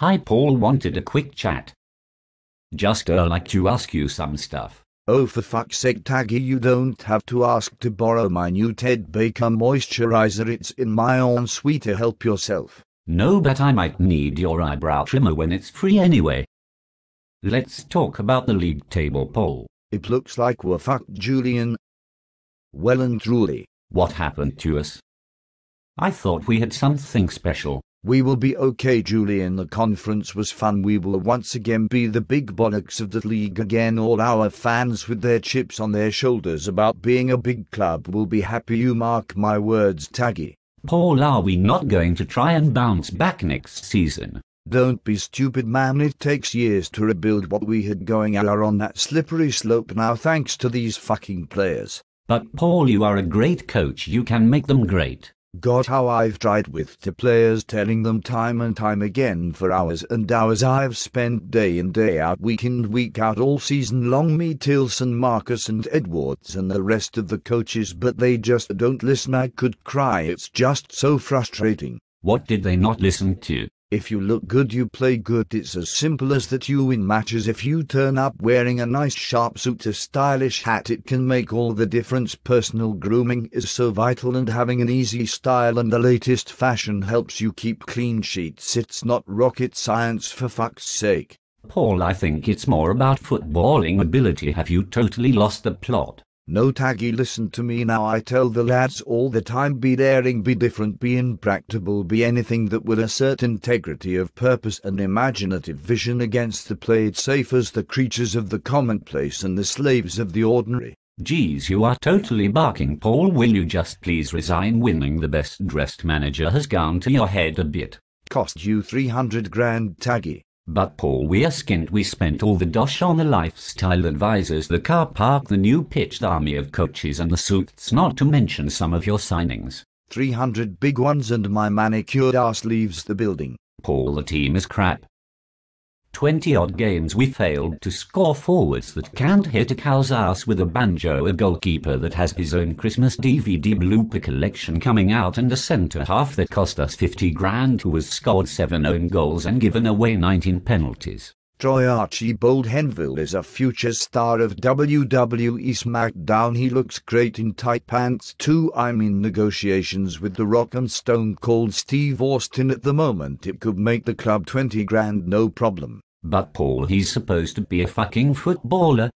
Hi Paul wanted a quick chat. Just uh, like to ask you some stuff. Oh for fuck's sake Taggy you don't have to ask to borrow my new Ted Baker moisturizer it's in my own to help yourself. No but I might need your eyebrow trimmer when it's free anyway. Let's talk about the league table Paul. It looks like we're fucked Julian. Well and truly. What happened to us? I thought we had something special. We will be okay Julian the conference was fun we will once again be the big bollocks of the league again all our fans with their chips on their shoulders about being a big club will be happy you mark my words Taggy. Paul are we not going to try and bounce back next season? Don't be stupid man it takes years to rebuild what we had going are on that slippery slope now thanks to these fucking players. But Paul you are a great coach you can make them great. God, how I've tried with the players, telling them time and time again for hours and hours I've spent day in, day out, week in, week out, all season long, me, Tilson, Marcus, and Edwards, and the rest of the coaches, but they just don't listen. I could cry, it's just so frustrating. What did they not listen to? If you look good, you play good. It's as simple as that you win matches. If you turn up wearing a nice sharp suit, a stylish hat, it can make all the difference. Personal grooming is so vital, and having an easy style and the latest fashion helps you keep clean sheets. It's not rocket science for fuck's sake. Paul, I think it's more about footballing ability. Have you totally lost the plot? No taggy listen to me now I tell the lads all the time be daring be different be impractical be anything that will assert integrity of purpose and imaginative vision against the played safe as the creatures of the commonplace and the slaves of the ordinary. Geez you are totally barking Paul will you just please resign winning the best dressed manager has gone to your head a bit. Cost you 300 grand taggy. But Paul skint. we spent all the dosh on the lifestyle advisors, the car park, the new pitched army of coaches and the suits not to mention some of your signings. 300 big ones and my manicured ass leaves the building. Paul the team is crap. 20 odd games we failed to score forwards that can't hit a cow's ass with a banjo, a goalkeeper that has his own Christmas DVD blooper collection coming out, and a centre half that cost us 50 grand who has scored 7 own goals and given away 19 penalties. Troy Archibald Henville is a future star of WWE SmackDown. He looks great in tight pants too. I'm in negotiations with The Rock and Stone called Steve Austin at the moment. It could make the club 20 grand no problem. But Paul, he's supposed to be a fucking footballer.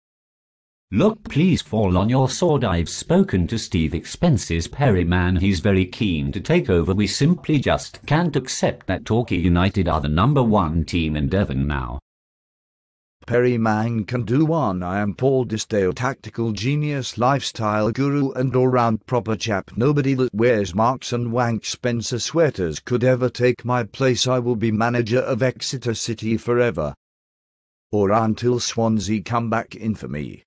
Look, please fall on your sword. I've spoken to Steve Expenses Perryman. He's very keen to take over. We simply just can't accept that Torquay United are the number one team in Devon now. Perryman can do one. I am Paul Disdale, tactical genius, lifestyle guru, and all round proper chap. Nobody that wears Marks and Wank Spencer sweaters could ever take my place. I will be manager of Exeter City forever or until Swansea come back in for me.